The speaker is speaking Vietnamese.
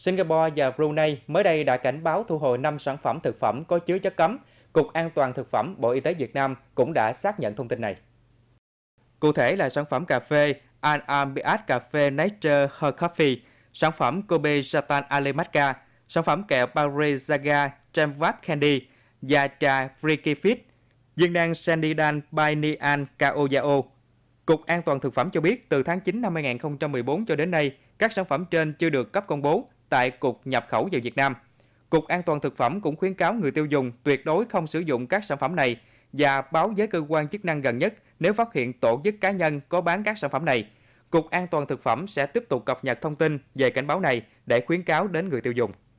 Singapore và Brunei mới đây đã cảnh báo thu hồi 5 sản phẩm thực phẩm có chứa chất cấm. Cục An toàn Thực phẩm Bộ Y tế Việt Nam cũng đã xác nhận thông tin này. Cụ thể là sản phẩm cà phê An Ambiat Cafe Nature Her Coffee, sản phẩm Kobe Jatan Alemasca, sản phẩm kẹo Paris Zaga Jamvat Candy và trà Freaky Fit, dương đan Sandidan Kao Yao. Cục An toàn Thực phẩm cho biết từ tháng 9 năm 2014 cho đến nay, các sản phẩm trên chưa được cấp công bố tại Cục Nhập khẩu vào Việt Nam. Cục An toàn thực phẩm cũng khuyến cáo người tiêu dùng tuyệt đối không sử dụng các sản phẩm này và báo với cơ quan chức năng gần nhất nếu phát hiện tổ chức cá nhân có bán các sản phẩm này. Cục An toàn thực phẩm sẽ tiếp tục cập nhật thông tin về cảnh báo này để khuyến cáo đến người tiêu dùng.